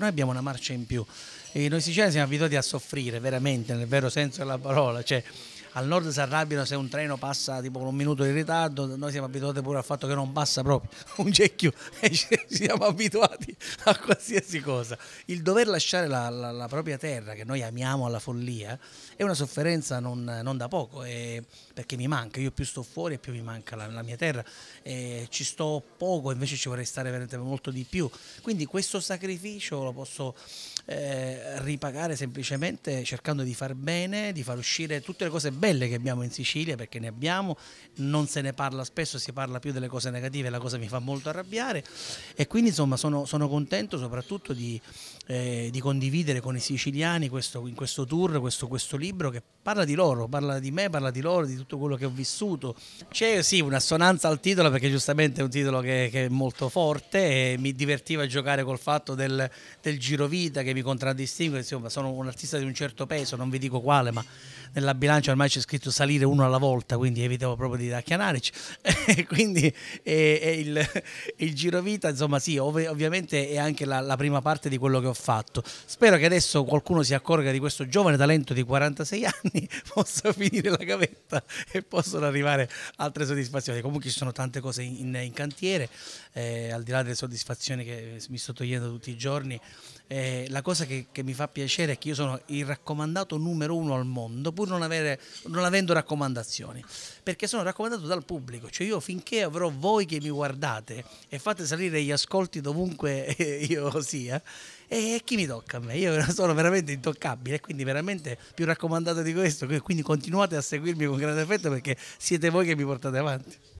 Noi abbiamo una marcia in più e noi siciliani siamo abituati a soffrire veramente nel vero senso della parola, cioè al nord si arrabbiano se un treno passa tipo con un minuto di ritardo, noi siamo abituati pure al fatto che non passa proprio un cecchio e eh, siamo abituati a qualsiasi cosa. Il dover lasciare la, la, la propria terra, che noi amiamo alla follia, è una sofferenza non, non da poco, eh, perché mi manca, io più sto fuori e più mi manca la, la mia terra, eh, ci sto poco, invece ci vorrei stare veramente molto di più. Quindi questo sacrificio lo posso eh, ripagare semplicemente cercando di far bene, di far uscire tutte le cose belle belle che abbiamo in Sicilia, perché ne abbiamo, non se ne parla spesso, si parla più delle cose negative, la cosa mi fa molto arrabbiare e quindi insomma sono, sono contento soprattutto di, eh, di, condividere con i siciliani questo, in questo tour, questo, questo, libro che parla di loro, parla di me, parla di loro, di tutto quello che ho vissuto. C'è sì un'assonanza al titolo perché giustamente è un titolo che, che, è molto forte e mi divertiva giocare col fatto del, del girovita che mi contraddistingue, insomma sono un artista di un certo peso, non vi dico quale ma nella bilancia ormai c'è scritto salire uno alla volta, quindi evitavo proprio di racchianarci. quindi e, e il, il vita, insomma sì, ov ovviamente è anche la, la, prima parte di quello che ho fatto. Spero che adesso qualcuno si accorga di questo giovane talento di 46 anni, possa finire la gavetta e possono arrivare altre soddisfazioni. Comunque ci sono tante cose in, in cantiere, eh, al di là delle soddisfazioni che mi sto togliendo tutti i giorni. Eh, la cosa che, che mi fa piacere è che io sono il raccomandato numero uno al mondo pur non, avere, non avendo raccomandazioni, perché sono raccomandato dal pubblico, cioè io finché avrò voi che mi guardate e fate salire gli ascolti dovunque io sia, e chi mi tocca a me? Io sono veramente intoccabile, quindi veramente più raccomandato di questo, quindi continuate a seguirmi con grande affetto perché siete voi che mi portate avanti.